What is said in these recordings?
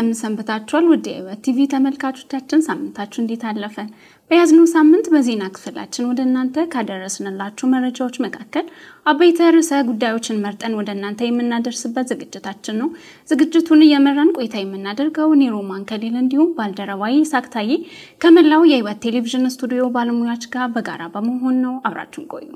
እንደምንሰንበታችኋል ውድ የህይወት ቲቪ ተመልካቾቻችን ሳምንታችሁ እንዴት አለፈ? በያዝነው ሳምንት በዜና ክፍላችን ወደ እናንተ ካደረስንላችሁ መረጃዎች መካከል አበይተ ርዕሰ ጉዳዮችን መርጠን ወደ እናንተ የምናደርስበት ዝግጅታችን ነው። ዝግጅቱን እየመራን ቆይታ የምናደርገው እኔ ሮማን ከሊል እንዲሁም ባልደረባዬ ሳክታዬ ከመላው የህይወት ቴሌቪዥን ስቱዲዮ ባለሙያዎች ጋር በጋራ በመሆን ነው። አብራችን ቆዩ።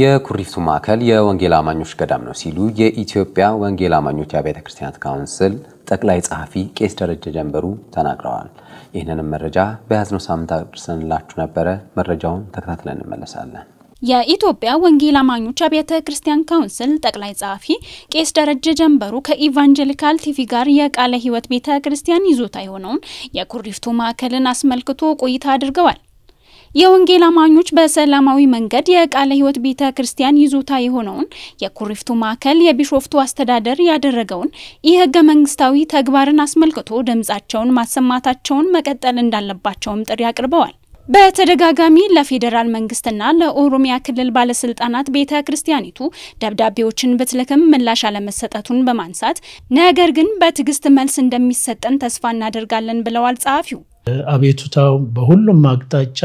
የኩሪፍቱ ማዕከል የወንጌል አማኞች ገዳም ነው ሲሉ የኢትዮጵያ ወንጌል አማኞች አብያተ ክርስቲያናት ካውንስል ጠቅላይ ጸሐፊ ቄስ ደረጀ ጀንበሩ ተናግረዋል። ይህንንም መረጃ በያዝነው ሳምንት አድርሰንላችሁ ነበረ። መረጃውን ተከታትለን እንመለሳለን። የኢትዮጵያ ወንጌል አማኞች አብያተ ክርስቲያን ካውንስል ጠቅላይ ጸሐፊ ቄስ ደረጀ ጀንበሩ ከኢቫንጀሊካል ቲቪ ጋር የቃለ ሕይወት ቤተ ክርስቲያን ይዞታ የሆነውን የኩሪፍቱ ማዕከልን አስመልክቶ ቆይታ አድርገዋል። የወንጌል አማኞች በሰላማዊ መንገድ የቃለ ሕይወት ቤተ ክርስቲያን ይዞታ የሆነውን የኩሪፍቱ ማዕከል የቢሾፍቱ አስተዳደር ያደረገውን የህገ መንግስታዊ ተግባርን አስመልክቶ ድምጻቸውን ማሰማታቸውን መቀጠል እንዳለባቸውም ጥሪ አቅርበዋል። በተደጋጋሚ ለፌዴራል መንግስትና ለኦሮሚያ ክልል ባለስልጣናት ቤተ ክርስቲያኒቱ ደብዳቤዎችን ብትልክም ምላሽ አለመሰጠቱን በማንሳት ነገር ግን በትዕግስት መልስ እንደሚሰጠን ተስፋ እናደርጋለን ብለዋል ጸሐፊው። አቤቱታው በሁሉም አቅጣጫ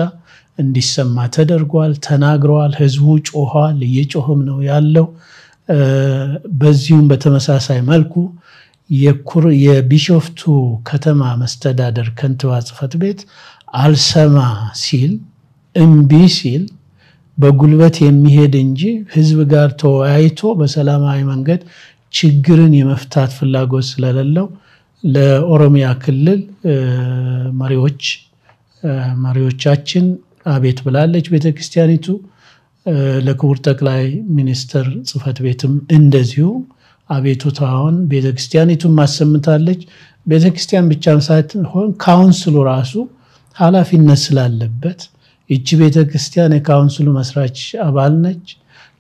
እንዲሰማ ተደርጓል። ተናግረዋል። ህዝቡ ጮኋል እየጮህም ነው ያለው። በዚሁም በተመሳሳይ መልኩ የቢሾፍቱ ከተማ መስተዳደር ከንቲባ ጽህፈት ቤት አልሰማ ሲል እምቢ ሲል በጉልበት የሚሄድ እንጂ ህዝብ ጋር ተወያይቶ በሰላማዊ መንገድ ችግርን የመፍታት ፍላጎት ስለሌለው ለኦሮሚያ ክልል መሪዎች መሪዎቻችን አቤት ብላለች ቤተክርስቲያኒቱ። ለክቡር ጠቅላይ ሚኒስትር ጽህፈት ቤትም እንደዚሁ አቤቱታውን ቤተክርስቲያኒቱን ማሰምታለች። ቤተክርስቲያን ብቻም ሳትሆን ካውንስሉ ራሱ ኃላፊነት ስላለበት ይቺ ቤተክርስቲያን የካውንስሉ መስራች አባል ነች፣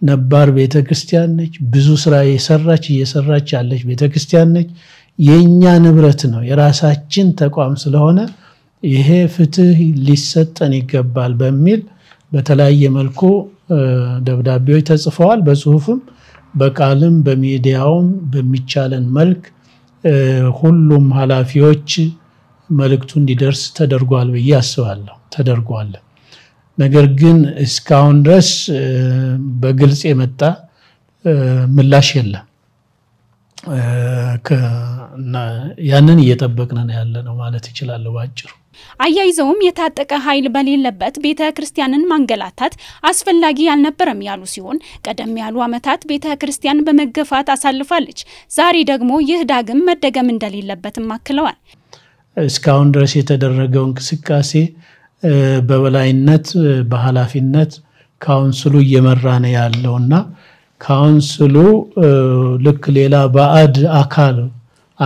ነባር ቤተክርስቲያን ነች፣ ብዙ ስራ የሰራች እየሰራች ያለች ቤተክርስቲያን ነች። የእኛ ንብረት ነው፣ የራሳችን ተቋም ስለሆነ ይሄ ፍትህ ሊሰጠን ይገባል በሚል በተለያየ መልኩ ደብዳቤዎች ተጽፈዋል። በጽሁፍም፣ በቃልም፣ በሚዲያውም በሚቻለን መልክ ሁሉም ኃላፊዎች መልእክቱ እንዲደርስ ተደርጓል ብዬ አስባለሁ። ተደርጓል። ነገር ግን እስካሁን ድረስ በግልጽ የመጣ ምላሽ የለም። ያንን እየጠበቅን ያለ ነው ማለት ይችላለሁ ባጭሩ። አያይዘውም የታጠቀ ኃይል በሌለበት ቤተ ክርስቲያንን ማንገላታት አስፈላጊ አልነበረም ያሉ ሲሆን ቀደም ያሉ ዓመታት ቤተ ክርስቲያን በመገፋት አሳልፋለች። ዛሬ ደግሞ ይህ ዳግም መደገም እንደሌለበትም አክለዋል። እስካሁን ድረስ የተደረገው እንቅስቃሴ በበላይነት በኃላፊነት ካውንስሉ እየመራ ነው ያለው እና ካውንስሉ ልክ ሌላ ባዕድ አካል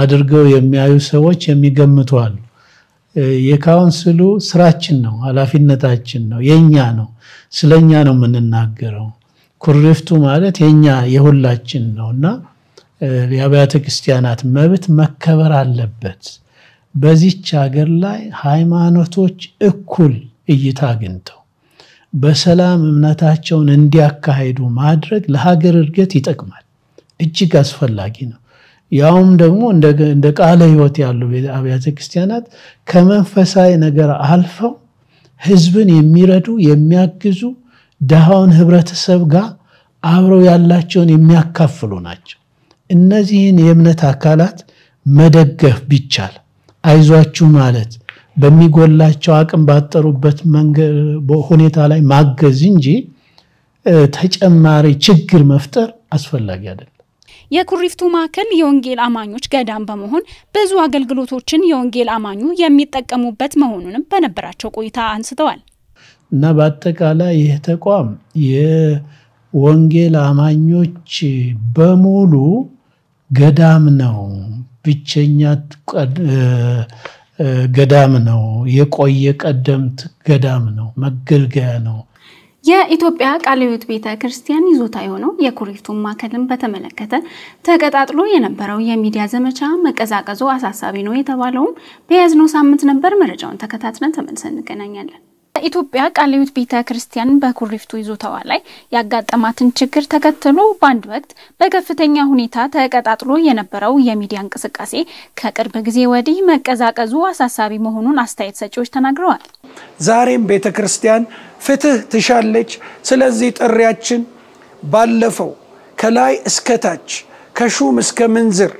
አድርገው የሚያዩ ሰዎች አሉ። የካውንስሉ ስራችን ነው፣ ኃላፊነታችን ነው፣ የኛ ነው። ስለኛ ነው የምንናገረው። ኩሪፍቱ ማለት የኛ የሁላችን ነው እና የአብያተ ክርስቲያናት መብት መከበር አለበት። በዚች ሀገር ላይ ሃይማኖቶች እኩል እይታ አግኝተው በሰላም እምነታቸውን እንዲያካሄዱ ማድረግ ለሀገር እድገት ይጠቅማል፣ እጅግ አስፈላጊ ነው። ያውም ደግሞ እንደ ቃለ ሕይወት ያሉ አብያተ ክርስቲያናት ከመንፈሳዊ ነገር አልፈው ህዝብን የሚረዱ የሚያግዙ ድሃውን ህብረተሰብ ጋር አብረው ያላቸውን የሚያካፍሉ ናቸው። እነዚህን የእምነት አካላት መደገፍ ቢቻል አይዟችሁ ማለት በሚጎላቸው አቅም ባጠሩበት ሁኔታ ላይ ማገዝ እንጂ ተጨማሪ ችግር መፍጠር አስፈላጊ አይደለም። የኩሪፍቱ ማዕከል የወንጌል አማኞች ገዳም በመሆን ብዙ አገልግሎቶችን የወንጌል አማኙ የሚጠቀሙበት መሆኑንም በነበራቸው ቆይታ አንስተዋል። እና በአጠቃላይ ይህ ተቋም የወንጌል አማኞች በሙሉ ገዳም ነው። ብቸኛ ገዳም ነው። የቆየ ቀደምት ገዳም ነው። መገልገያ ነው። የኢትዮጵያ ቃለ ሕይወት ቤተ ክርስቲያን ይዞታ የሆነው የኩሪፍቱ ማዕከልን በተመለከተ ተቀጣጥሎ የነበረው የሚዲያ ዘመቻ መቀዛቀዙ አሳሳቢ ነው የተባለውም በያዝነው ሳምንት ነበር። መረጃውን ተከታትለን ተመልሰን እንገናኛለን። የኢትዮጵያ ቃለ ሕይወት ቤተ ክርስቲያን በኩሪፍቱ ይዞታዋ ላይ ያጋጠማትን ችግር ተከትሎ በአንድ ወቅት በከፍተኛ ሁኔታ ተቀጣጥሎ የነበረው የሚዲያ እንቅስቃሴ ከቅርብ ጊዜ ወዲህ መቀዛቀዙ አሳሳቢ መሆኑን አስተያየት ሰጪዎች ተናግረዋል። ዛሬም ቤተ ክርስቲያን ፍትህ ትሻለች። ስለዚህ ጥሪያችን ባለፈው ከላይ እስከታች ከሹም እስከ ምንዝር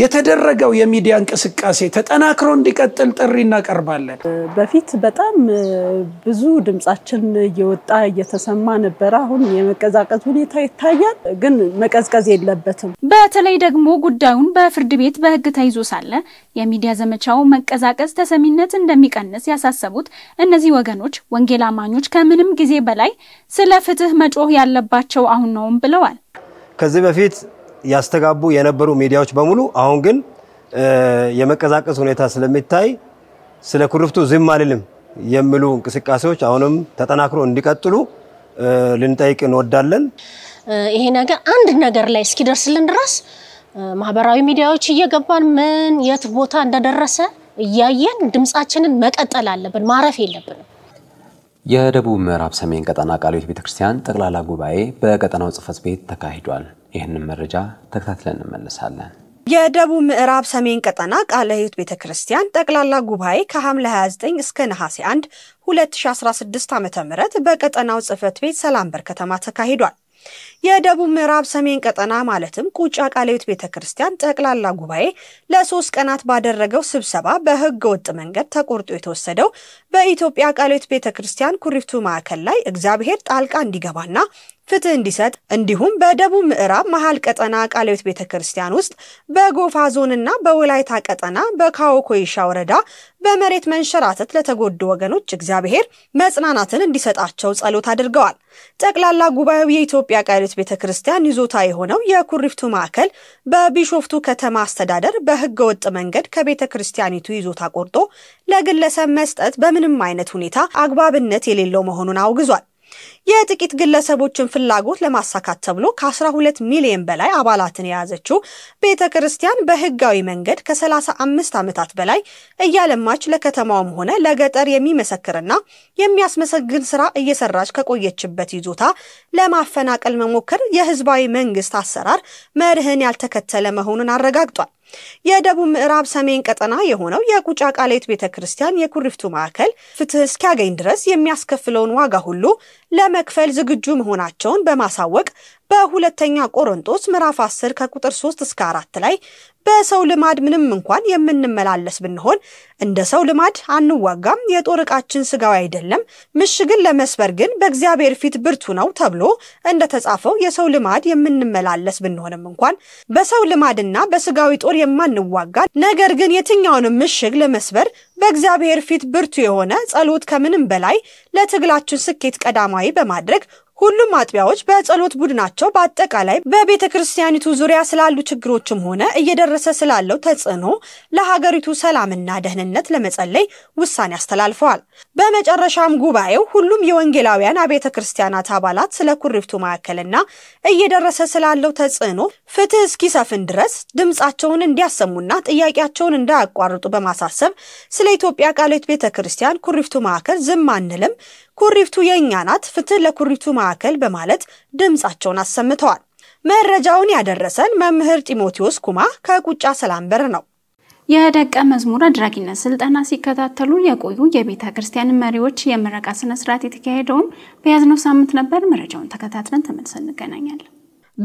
የተደረገው የሚዲያ እንቅስቃሴ ተጠናክሮ እንዲቀጥል ጥሪ እናቀርባለን። በፊት በጣም ብዙ ድምፃችን እየወጣ እየተሰማ ነበረ። አሁን የመቀዛቀዝ ሁኔታ ይታያል፣ ግን መቀዝቀዝ የለበትም። በተለይ ደግሞ ጉዳዩን በፍርድ ቤት በሕግ ተይዞ ሳለ የሚዲያ ዘመቻው መቀዛቀዝ ተሰሚነት እንደሚቀንስ ያሳሰቡት እነዚህ ወገኖች ወንጌል አማኞች ከምንም ጊዜ በላይ ስለ ፍትህ መጮህ ያለባቸው አሁን ነውም ብለዋል። ከዚህ በፊት ያስተጋቡ የነበሩ ሚዲያዎች በሙሉ አሁን ግን የመቀዛቀስ ሁኔታ ስለሚታይ ስለ ኩርፍቱ ዝም አልልም የሚሉ እንቅስቃሴዎች አሁንም ተጠናክሮ እንዲቀጥሉ ልንጠይቅ እንወዳለን። ይሄ ነገር አንድ ነገር ላይ እስኪደርስልን ድረስ ማህበራዊ ሚዲያዎች እየገባን ምን የት ቦታ እንደደረሰ እያየን ድምፃችንን መቀጠል አለብን፣ ማረፍ የለብንም። የደቡብ ምዕራብ ሰሜን ቀጠና ቃልዮት ቤተክርስቲያን ጠቅላላ ጉባኤ በቀጠናው ጽሕፈት ቤት ተካሂዷል። ይህንን መረጃ ተከታትለን እንመለሳለን። የደቡብ ምዕራብ ሰሜን ቀጠና ቃለ ሕይወት ቤተ ክርስቲያን ጠቅላላ ጉባኤ ከሐምሌ 29 እስከ ነሐሴ 1 2016 ዓ ም በቀጠናው ጽህፈት ቤት ሰላምበር ከተማ ተካሂዷል። የደቡብ ምዕራብ ሰሜን ቀጠና ማለትም ቁጫ ቃሌዎት ቤተ ክርስቲያን ጠቅላላ ጉባኤ ለሶስት ቀናት ባደረገው ስብሰባ በህገ ወጥ መንገድ ተቆርጦ የተወሰደው በኢትዮጵያ ቃሌዎት ቤተ ክርስቲያን ኩሪፍቱ ማዕከል ላይ እግዚአብሔር ጣልቃ እንዲገባና ፍትህ እንዲሰጥ እንዲሁም በደቡብ ምዕራብ መሀል ቀጠና ቃሌዎት ቤተ ክርስቲያን ውስጥ በጎፋ ዞንና በወላይታ ቀጠና በካዎ ኮይሻ ወረዳ በመሬት መንሸራተት ለተጎዱ ወገኖች እግዚአብሔር መጽናናትን እንዲሰጣቸው ጸሎት አድርገዋል። ጠቅላላ ጉባኤው የኢትዮጵያ ቃለ ኦርቶዶክስ ቤተ ክርስቲያን ይዞታ የሆነው የኩሪፍቱ ማዕከል በቢሾፍቱ ከተማ አስተዳደር በህገ ወጥ መንገድ ከቤተ ክርስቲያኒቱ ይዞታ ቆርጦ ለግለሰብ መስጠት በምንም አይነት ሁኔታ አግባብነት የሌለው መሆኑን አውግዟል። የጥቂት ግለሰቦችን ፍላጎት ለማሳካት ተብሎ ከ12 ሚሊዮን በላይ አባላትን የያዘችው ቤተ ክርስቲያን በህጋዊ መንገድ ከ35 ዓመታት በላይ እያለማች ለከተማውም ሆነ ለገጠር የሚመሰክርና የሚያስመሰግን ስራ እየሰራች ከቆየችበት ይዞታ ለማፈናቀል መሞከር የህዝባዊ መንግስት አሰራር መርህን ያልተከተለ መሆኑን አረጋግጧል። የደቡብ ምዕራብ ሰሜን ቀጠና የሆነው የቁጫ ቃሌት ቤተ ክርስቲያን የኩሪፍቱ ማዕከል ፍትህ እስኪያገኝ ድረስ የሚያስከፍለውን ዋጋ ሁሉ ለመክፈል ዝግጁ መሆናቸውን በማሳወቅ በሁለተኛ ቆሮንቶስ ምዕራፍ 10 ከቁጥር 3 እስከ 4 ላይ በሰው ልማድ ምንም እንኳን የምንመላለስ ብንሆን እንደ ሰው ልማድ አንዋጋም፣ የጦር ዕቃችን ሥጋዊ አይደለም፣ ምሽግን ለመስበር ግን በእግዚአብሔር ፊት ብርቱ ነው ተብሎ እንደተጻፈው የሰው ልማድ የምንመላለስ ብንሆንም እንኳን በሰው ልማድና በስጋዊ ጦር የማንዋጋ ነገር ግን የትኛውንም ምሽግ ለመስበር በእግዚአብሔር ፊት ብርቱ የሆነ ጸሎት ከምንም በላይ ለትግላችን ስኬት ቀዳማዊ በማድረግ ሁሉም አጥቢያዎች በጸሎት ቡድናቸው በአጠቃላይ በቤተ ክርስቲያኒቱ ዙሪያ ስላሉ ችግሮችም ሆነ እየደረሰ ስላለው ተጽዕኖ ለሀገሪቱ ሰላምና ደህንነት ለመጸለይ ውሳኔ አስተላልፈዋል። በመጨረሻም ጉባኤው ሁሉም የወንጌላውያን አብያተ ክርስቲያናት አባላት ስለ ኩሪፍቱ ማዕከልና እየደረሰ ስላለው ተጽዕኖ ፍትህ እስኪሰፍን ድረስ ድምፃቸውን እንዲያሰሙና ጥያቄያቸውን እንዳያቋርጡ በማሳሰብ ስለ ኢትዮጵያ ቃሎት ቤተ ክርስቲያን ኩሪፍቱ ማዕከል ዝም አንልም፣ ኩሪፍቱ የእኛ ናት፣ ፍትህ ለኩሪፍቱ ማ ማዕከል በማለት ድምፃቸውን አሰምተዋል። መረጃውን ያደረሰን መምህር ጢሞቴዎስ ኩማ ከቁጫ ሰላምበር ነው። የደቀ መዝሙር አድራጊነት ስልጠና ሲከታተሉ የቆዩ የቤተ ክርስቲያን መሪዎች የምረቃ ስነስርዓት የተካሄደውም በያዝነው ሳምንት ነበር። መረጃውን ተከታትለን ተመልሰን እንገናኛለን።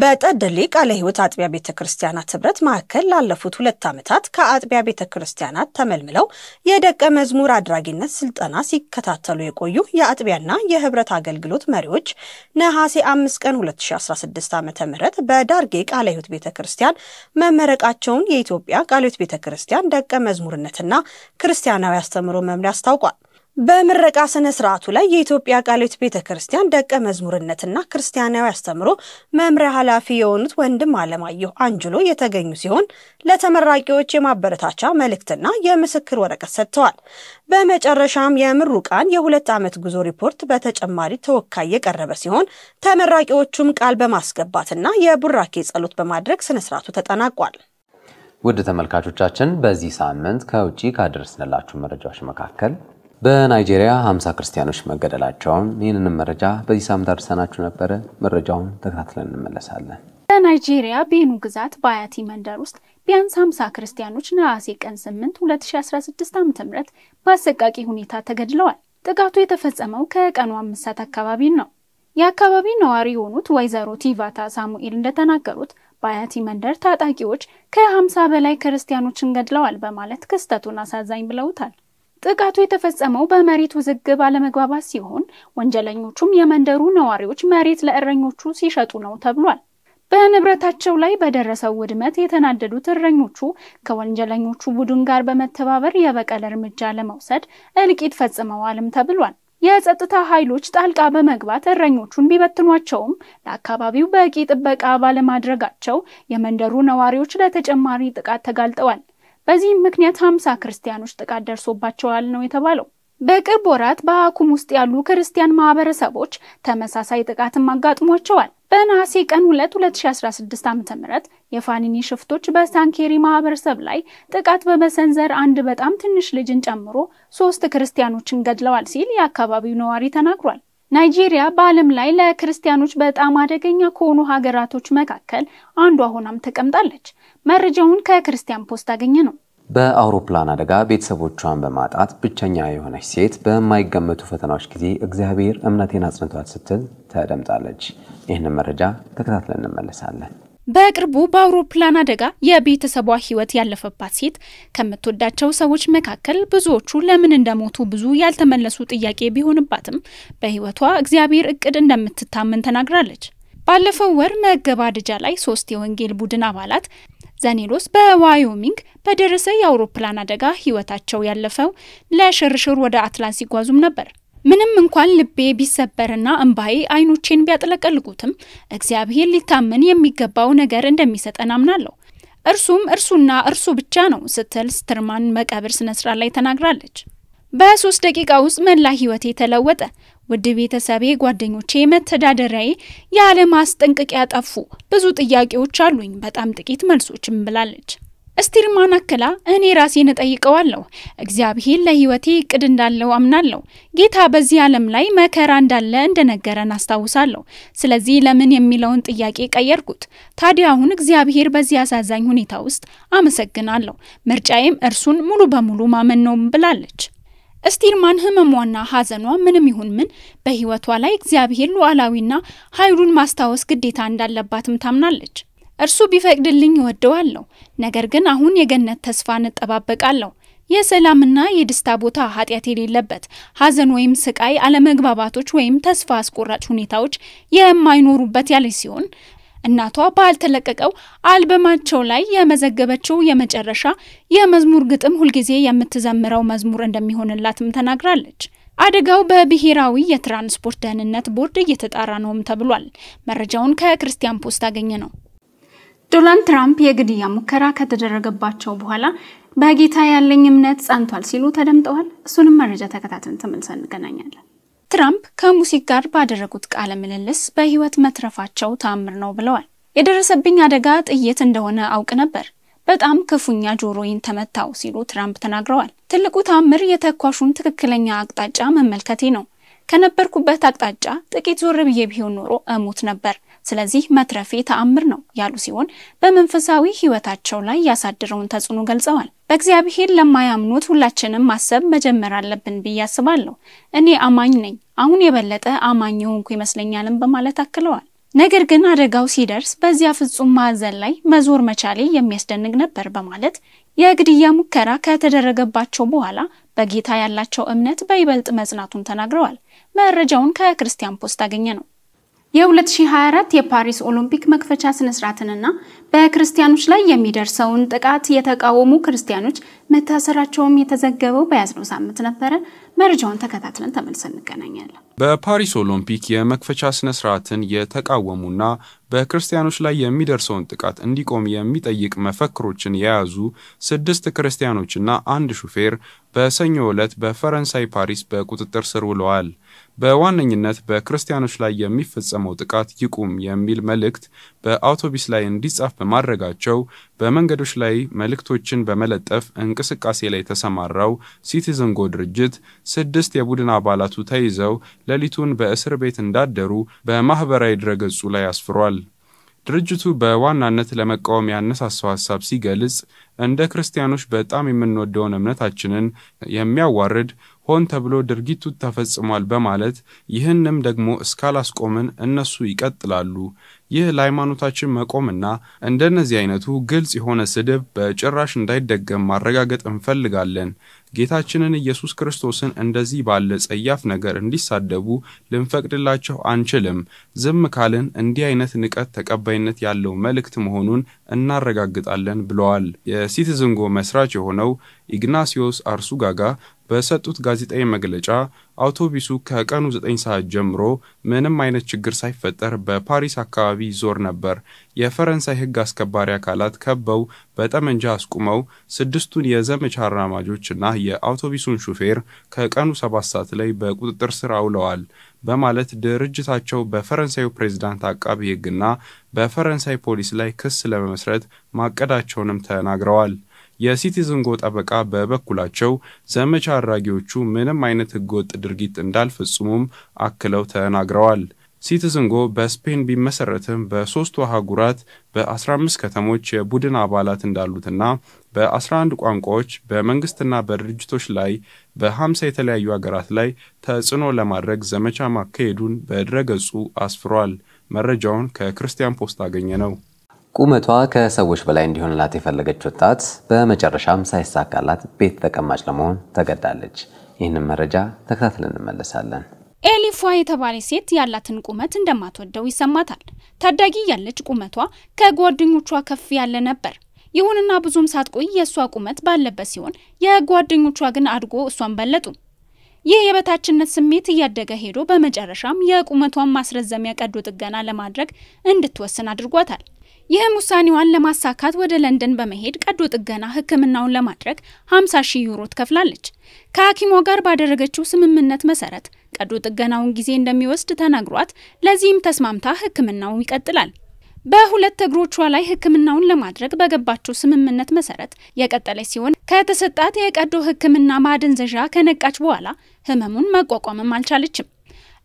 በጠደሌ ቃለ ሕይወት አጥቢያ ቤተ ክርስቲያናት ኅብረት ማዕከል ላለፉት ሁለት ዓመታት ከአጥቢያ ቤተ ክርስቲያናት ተመልምለው የደቀ መዝሙር አድራጊነት ስልጠና ሲከታተሉ የቆዩ የአጥቢያና የኅብረት አገልግሎት መሪዎች ነሐሴ አምስት ቀን 2016 ዓ ም በዳርጌ ቃለ ሕይወት ቤተ ክርስቲያን መመረቃቸውን የኢትዮጵያ ቃለ ሕይወት ቤተ ክርስቲያን ደቀ መዝሙርነትና ክርስቲያናዊ አስተምሮ መምሪያ አስታውቋል። በምረቃ ስነ ስርዓቱ ላይ የኢትዮጵያ ቃለት ቤተ ክርስቲያን ደቀ መዝሙርነትና ክርስቲያናዊ አስተምሮ መምሪያ ኃላፊ የሆኑት ወንድም አለማየሁ አንጅሎ የተገኙ ሲሆን ለተመራቂዎች የማበረታቻ መልእክትና የምስክር ወረቀት ሰጥተዋል። በመጨረሻም የምሩቃን የሁለት ዓመት ጉዞ ሪፖርት በተጨማሪ ተወካይ የቀረበ ሲሆን ተመራቂዎቹም ቃል በማስገባትና የቡራኬ ጸሎት በማድረግ ስነ ስርዓቱ ተጠናቋል። ውድ ተመልካቾቻችን በዚህ ሳምንት ከውጭ ካደረስንላችሁ መረጃዎች መካከል በናይጄሪያ 50 ክርስቲያኖች መገደላቸውን ይህንንም መረጃ በዚህ ሳምንት አድርሰናችሁ ነበረ። መረጃውን ተከታትለን እንመለሳለን። በናይጄሪያ ቤኑ ግዛት በአያቲ መንደር ውስጥ ቢያንስ 50 ክርስቲያኖች ነሐሴ ቀን 8 2016 ዓ.ም በአሰቃቂ ሁኔታ ተገድለዋል። ጥቃቱ የተፈጸመው ከቀኑ አምስት ሰዓት አካባቢ ነው። የአካባቢ ነዋሪ የሆኑት ወይዘሮ ቲቫታ ሳሙኤል እንደተናገሩት በአያቲ መንደር ታጣቂዎች ከ50 በላይ ክርስቲያኖችን ገድለዋል በማለት ክስተቱን አሳዛኝ ብለውታል። ጥቃቱ የተፈጸመው በመሬት ውዝግብ አለመግባባት ሲሆን ወንጀለኞቹም የመንደሩ ነዋሪዎች መሬት ለእረኞቹ ሲሸጡ ነው ተብሏል። በንብረታቸው ላይ በደረሰው ውድመት የተናደዱት እረኞቹ ከወንጀለኞቹ ቡድን ጋር በመተባበር የበቀል እርምጃ ለመውሰድ እልቂት ፈጽመዋልም ተብሏል። የጸጥታ ኃይሎች ጣልቃ በመግባት እረኞቹን ቢበትኗቸውም ለአካባቢው በቂ ጥበቃ ባለማድረጋቸው የመንደሩ ነዋሪዎች ለተጨማሪ ጥቃት ተጋልጠዋል። በዚህም ምክንያት ሀምሳ ክርስቲያኖች ጥቃት ደርሶባቸዋል ነው የተባለው። በቅርብ ወራት በአኩም ውስጥ ያሉ ክርስቲያን ማህበረሰቦች ተመሳሳይ ጥቃትም አጋጥሟቸዋል። በነሐሴ ቀን 2 2016 ዓ.ም የፋኒኒ ሽፍቶች በሳንኬሪ ማህበረሰብ ላይ ጥቃት በመሰንዘር አንድ በጣም ትንሽ ልጅን ጨምሮ ሶስት ክርስቲያኖችን ገድለዋል ሲል የአካባቢው ነዋሪ ተናግሯል። ናይጄሪያ በዓለም ላይ ለክርስቲያኖች በጣም አደገኛ ከሆኑ ሀገራቶች መካከል አንዷ ሆናም ተቀምጣለች። መረጃውን ከክርስቲያን ፖስት አገኘ ነው። በአውሮፕላን አደጋ ቤተሰቦቿን በማጣት ብቸኛ የሆነች ሴት በማይገመቱ ፈተናዎች ጊዜ እግዚአብሔር እምነቴን አጽንቷል ስትል ተደምጣለች። ይህንን መረጃ ተከታትለን እንመለሳለን። በቅርቡ በአውሮፕላን አደጋ የቤተሰቧ ሕይወት ያለፈባት ሴት ከምትወዳቸው ሰዎች መካከል ብዙዎቹ ለምን እንደሞቱ ብዙ ያልተመለሱ ጥያቄ ቢሆንባትም በሕይወቷ እግዚአብሔር እቅድ እንደምትታመን ተናግራለች። ባለፈው ወር መገባደጃ ላይ ሶስት የወንጌል ቡድን አባላት ዘኔሎስ በዋዮሚንግ በደረሰ የአውሮፕላን አደጋ ሕይወታቸው ያለፈው ለሽርሽር ወደ አትላንት ሲጓዙም ነበር። ምንም እንኳን ልቤ ቢሰበርና እንባዬ አይኖቼን ቢያጥለቀልቁትም እግዚአብሔር ሊታመን የሚገባው ነገር እንደሚሰጠን አምናለሁ። እርሱም እርሱና እርሱ ብቻ ነው ስትል ስትርማን መቀብር ስነ ስርዓት ላይ ተናግራለች። በሶስት ደቂቃ ውስጥ መላ ህይወቴ ተለወጠ። ውድ ቤተሰቤ፣ ጓደኞቼ፣ መተዳደሪያዬ ያለ ማስጠንቀቂያ ጠፉ። ብዙ ጥያቄዎች አሉኝ፣ በጣም ጥቂት መልሶችም ብላለች። እስቲር ማናከላ እኔ ራሴን እጠይቀዋለሁ። እግዚአብሔር ለሕይወቴ እቅድ እንዳለው አምናለሁ። ጌታ በዚህ ዓለም ላይ መከራ እንዳለ እንደነገረን አስታውሳለሁ። ስለዚህ ለምን የሚለውን ጥያቄ ቀየርኩት። ታዲያ አሁን እግዚአብሔር በዚህ አሳዛኝ ሁኔታ ውስጥ አመሰግናለሁ፣ ምርጫዬም እርሱን ሙሉ በሙሉ ማመን ነው ብላለች። እስቲርማን ህመሟና ሐዘኗ ምንም ይሁን ምን በሕይወቷ ላይ እግዚአብሔር ሉዓላዊና ኃይሉን ማስታወስ ግዴታ እንዳለባትም ታምናለች። እርሱ ቢፈቅድልኝ እወደዋለሁ። ነገር ግን አሁን የገነት ተስፋ እንጠባበቃለሁ። የሰላምና የደስታ ቦታ ኃጢአት የሌለበት ሐዘን ወይም ስቃይ፣ አለመግባባቶች ወይም ተስፋ አስቆራጭ ሁኔታዎች የማይኖሩበት ያለች ሲሆን እናቷ ባልተለቀቀው አልበማቸው ላይ የመዘገበችው የመጨረሻ የመዝሙር ግጥም ሁልጊዜ የምትዘምረው መዝሙር እንደሚሆንላትም ተናግራለች። አደጋው በብሔራዊ የትራንስፖርት ደህንነት ቦርድ እየተጣራ ነውም ተብሏል። መረጃውን ከክርስቲያን ፖስት አገኘ ነው። ዶናልድ ትራምፕ የግድያ ሙከራ ከተደረገባቸው በኋላ በጌታ ያለኝ እምነት ጸንቷል ሲሉ ተደምጠዋል። እሱንም መረጃ ተከታትለን ተመልሰን እንገናኛለን። ትራምፕ ከሙሲክ ጋር ባደረጉት ቃለ ምልልስ በህይወት መትረፋቸው ተአምር ነው ብለዋል። የደረሰብኝ አደጋ ጥይት እንደሆነ አውቅ ነበር፣ በጣም ክፉኛ ጆሮዬን ተመታው ሲሉ ትራምፕ ተናግረዋል። ትልቁ ተአምር የተኳሹን ትክክለኛ አቅጣጫ መመልከቴ ነው። ከነበርኩበት አቅጣጫ ጥቂት ዞር ብዬ ቢሆን ኖሮ እሞት ነበር ስለዚህ መትረፌ ተአምር ነው ያሉ ሲሆን በመንፈሳዊ ህይወታቸው ላይ ያሳደረውን ተጽዕኖ ገልጸዋል። በእግዚአብሔር ለማያምኑት ሁላችንም ማሰብ መጀመር አለብን ብዬ አስባለሁ። እኔ አማኝ ነኝ፣ አሁን የበለጠ አማኝ የሆንኩ ይመስለኛልም በማለት አክለዋል። ነገር ግን አደጋው ሲደርስ በዚያ ፍጹም ማዕዘን ላይ መዞር መቻሌ የሚያስደንቅ ነበር በማለት የግድያ ሙከራ ከተደረገባቸው በኋላ በጌታ ያላቸው እምነት በይበልጥ መጽናቱን ተናግረዋል። መረጃውን ከክርስቲያን ፖስት አገኘ ነው። የ2024 የፓሪስ ኦሎምፒክ መክፈቻ ስነስርዓትንና በክርስቲያኖች ላይ የሚደርሰውን ጥቃት የተቃወሙ ክርስቲያኖች መታሰራቸውም የተዘገበው በያዝነው ሳምንት ነበረ። መረጃውን ተከታትለን ተመልሰን እንገናኛለን። በፓሪስ ኦሎምፒክ የመክፈቻ ስነ ስርዓትን የተቃወሙና በክርስቲያኖች ላይ የሚደርሰውን ጥቃት እንዲቆም የሚጠይቅ መፈክሮችን የያዙ ስድስት ክርስቲያኖችና አንድ ሹፌር በሰኞ ዕለት በፈረንሳይ ፓሪስ በቁጥጥር ስር ውለዋል። በዋነኝነት በክርስቲያኖች ላይ የሚፈጸመው ጥቃት ይቁም የሚል መልእክት በአውቶቢስ ላይ እንዲጻፍ በማድረጋቸው በመንገዶች ላይ መልእክቶችን በመለጠፍ እንቅስቃሴ ላይ የተሰማራው ሲቲዝን ጎ ድርጅት ስድስት የቡድን አባላቱ ተይዘው ሌሊቱን በእስር ቤት እንዳደሩ በማኅበራዊ ድረገጹ ላይ አስፍሯል። ድርጅቱ በዋናነት ለመቃወም ያነሳሳው ሐሳብ ሲገልጽ እንደ ክርስቲያኖች በጣም የምንወደውን እምነታችንን የሚያዋርድ ሆን ተብሎ ድርጊቱ ተፈጽሟል በማለት ይህንም ደግሞ እስካላስቆምን እነሱ ይቀጥላሉ። ይህ ለሃይማኖታችን መቆምና እንደነዚህ አይነቱ ግልጽ የሆነ ስድብ በጭራሽ እንዳይደገም ማረጋገጥ እንፈልጋለን። ጌታችንን ኢየሱስ ክርስቶስን እንደዚህ ባለ ጸያፍ ነገር እንዲሳደቡ ልንፈቅድላቸው አንችልም። ዝም ካልን እንዲህ አይነት ንቀት ተቀባይነት ያለው መልእክት መሆኑን እናረጋግጣለን ብለዋል። የሲቲዝንጎ መስራች የሆነው ኢግናሲዮስ አርሱጋጋ በሰጡት ጋዜጣዊ መግለጫ አውቶቡሱ ከቀኑ 9 ሰዓት ጀምሮ ምንም አይነት ችግር ሳይፈጠር በፓሪስ አካባቢ ይዞር ነበር። የፈረንሳይ ሕግ አስከባሪ አካላት ከበው በጠመንጃ አስቁመው ስድስቱን የዘመቻ አራማጆች እና የአውቶቡሱን ሹፌር ከቀኑ 7 ሰዓት ላይ በቁጥጥር ስር አውለዋል በማለት ድርጅታቸው በፈረንሳዩ ፕሬዝዳንት አቃቢ ሕግና በፈረንሳይ ፖሊስ ላይ ክስ ለመመስረት ማቀዳቸውንም ተናግረዋል። የሲቲዝን ጎ ጠበቃ በበኩላቸው ዘመቻ አድራጊዎቹ ምንም አይነት ህገወጥ ድርጊት እንዳልፈጽሙም አክለው ተናግረዋል። ሲቲዝን ጎ በስፔን ቢመሰረትም በሶስቱ አህጉራት በ15 ከተሞች የቡድን አባላት እንዳሉትና በ11 ቋንቋዎች በመንግስትና በድርጅቶች ላይ በ50 የተለያዩ ሀገራት ላይ ተጽዕኖ ለማድረግ ዘመቻ ማካሄዱን በድረገጹ አስፍሯል። መረጃውን ከክርስቲያን ፖስት አገኘ ነው። ቁመቷ ከሰዎች በላይ እንዲሆንላት የፈለገች ወጣት በመጨረሻም ሳይሳካላት ቤት ተቀማጭ ለመሆን ተገዳለች። ይህንን መረጃ ተከታትለን እንመለሳለን። ኤሊፏ የተባለች ሴት ያላትን ቁመት እንደማትወደው ይሰማታል። ታዳጊ ያለች ቁመቷ ከጓደኞቿ ከፍ ያለ ነበር። ይሁንና ብዙም ሳትቆይ የእሷ ቁመት ባለበት ሲሆን፣ የጓደኞቿ ግን አድጎ እሷን በለጡ። ይህ የበታችነት ስሜት እያደገ ሄዶ በመጨረሻም የቁመቷን ማስረዘሚያ ቀዶ ጥገና ለማድረግ እንድትወስን አድርጓታል። ይህም ውሳኔዋን ለማሳካት ወደ ለንደን በመሄድ ቀዶ ጥገና ህክምናውን ለማድረግ 50 ሺህ ዩሮ ትከፍላለች። ከሐኪሟ ጋር ባደረገችው ስምምነት መሰረት ቀዶ ጥገናውን ጊዜ እንደሚወስድ ተነግሯት፣ ለዚህም ተስማምታ ህክምናው ይቀጥላል። በሁለት እግሮቿ ላይ ህክምናውን ለማድረግ በገባችው ስምምነት መሰረት የቀጠለች ሲሆን ከተሰጣት የቀዶ ህክምና ማደንዘዣ ከነቃች በኋላ ህመሙን መቋቋምም አልቻለችም።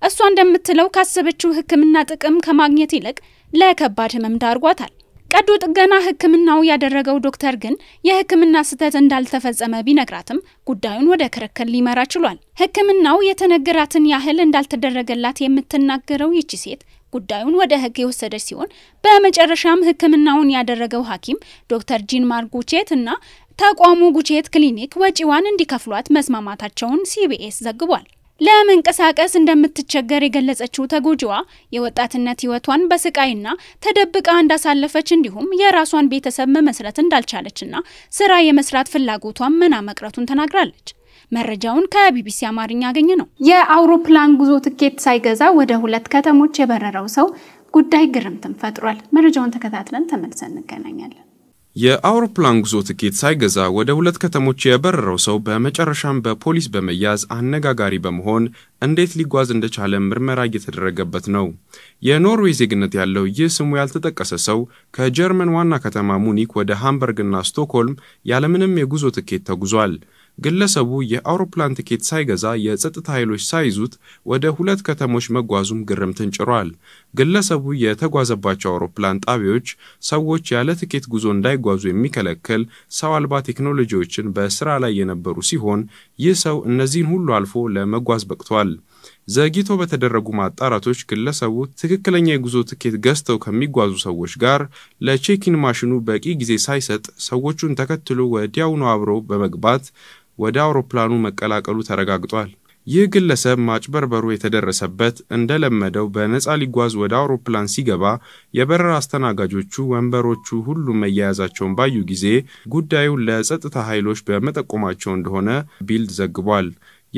እሷ እንደምትለው ካሰበችው ህክምና ጥቅም ከማግኘት ይልቅ ለከባድ ህመም ዳርጓታል። ቀዶ ጥገና ህክምናው ያደረገው ዶክተር ግን የህክምና ስህተት እንዳልተፈጸመ ቢነግራትም ጉዳዩን ወደ ክርክር ሊመራ ችሏል። ህክምናው የተነገራትን ያህል እንዳልተደረገላት የምትናገረው ይቺ ሴት ጉዳዩን ወደ ህግ የወሰደች ሲሆን በመጨረሻም ህክምናውን ያደረገው ሐኪም ዶክተር ጂንማር ጉቼት እና ተቋሙ ጉቼት ክሊኒክ ወጪዋን እንዲከፍሏት መስማማታቸውን ሲቢኤስ ዘግቧል። ለመንቀሳቀስ እንደምትቸገር የገለጸችው ተጎጂዋ የወጣትነት ህይወቷን በስቃይና ተደብቃ እንዳሳለፈች እንዲሁም የራሷን ቤተሰብ መመስረት እንዳልቻለችና ስራ የመስራት ፍላጎቷን መና መቅረቱን ተናግራለች። መረጃውን ከቢቢሲ አማርኛ ያገኘ ነው። የአውሮፕላን ጉዞ ትኬት ሳይገዛ ወደ ሁለት ከተሞች የበረረው ሰው ጉዳይ ግርምትን ፈጥሯል። መረጃውን ተከታትለን ተመልሰን እንገናኛለን። የአውሮፕላን ጉዞ ትኬት ሳይገዛ ወደ ሁለት ከተሞች የበረረው ሰው በመጨረሻም በፖሊስ በመያዝ አነጋጋሪ በመሆን እንዴት ሊጓዝ እንደቻለ ምርመራ እየተደረገበት ነው። የኖርዌይ ዜግነት ያለው ይህ ስሙ ያልተጠቀሰ ሰው ከጀርመን ዋና ከተማ ሙኒክ ወደ ሃምበርግና ስቶክሆልም ያለምንም የጉዞ ትኬት ተጉዟል። ግለሰቡ የአውሮፕላን ትኬት ሳይገዛ የጸጥታ ኃይሎች ሳይዙት ወደ ሁለት ከተሞች መጓዙም ግርምትን ጭሯል። ግለሰቡ የተጓዘባቸው አውሮፕላን ጣቢያዎች ሰዎች ያለ ትኬት ጉዞ እንዳይጓዙ የሚከለክል ሰው አልባ ቴክኖሎጂዎችን በስራ ላይ የነበሩ ሲሆን ይህ ሰው እነዚህን ሁሉ አልፎ ለመጓዝ በቅቷል። ዘግይቶ በተደረጉ ማጣራቶች ግለሰቡ ትክክለኛ የጉዞ ትኬት ገዝተው ከሚጓዙ ሰዎች ጋር ለቼኪን ማሽኑ በቂ ጊዜ ሳይሰጥ ሰዎቹን ተከትሎ ወዲያውኑ አብሮ በመግባት ወደ አውሮፕላኑ መቀላቀሉ ተረጋግጧል። ይህ ግለሰብ ማጭበርበሩ የተደረሰበት እንደለመደው በነፃ ሊጓዝ ወደ አውሮፕላን ሲገባ የበረራ አስተናጋጆቹ ወንበሮቹ ሁሉም መያያዛቸውን ባዩ ጊዜ ጉዳዩን ለጸጥታ ኃይሎች በመጠቆማቸው እንደሆነ ቢልድ ዘግቧል።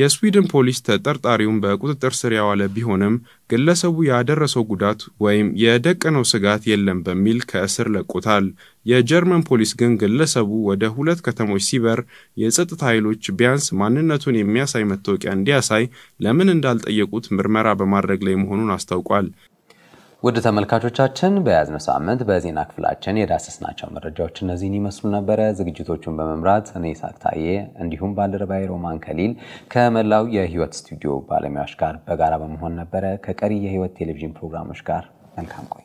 የስዊድን ፖሊስ ተጠርጣሪውን በቁጥጥር ስር ያዋለ ቢሆንም ግለሰቡ ያደረሰው ጉዳት ወይም የደቀነው ስጋት የለም በሚል ከእስር ለቆታል። የጀርመን ፖሊስ ግን ግለሰቡ ወደ ሁለት ከተሞች ሲበር የጸጥታ ኃይሎች ቢያንስ ማንነቱን የሚያሳይ መታወቂያ እንዲያሳይ ለምን እንዳልጠየቁት ምርመራ በማድረግ ላይ መሆኑን አስታውቋል። ውድ ተመልካቾቻችን በያዝነው ሳምንት በዜና ክፍላችን የዳሰስናቸው መረጃዎች እነዚህን ይመስሉ ነበረ። ዝግጅቶቹን በመምራት እኔ ይስሐቅ ታዬ እንዲሁም ባልደረባዬ ሮማን ከሊል ከመላው የህይወት ስቱዲዮ ባለሙያዎች ጋር በጋራ በመሆን ነበረ። ከቀሪ የህይወት ቴሌቪዥን ፕሮግራሞች ጋር መልካም ቆይ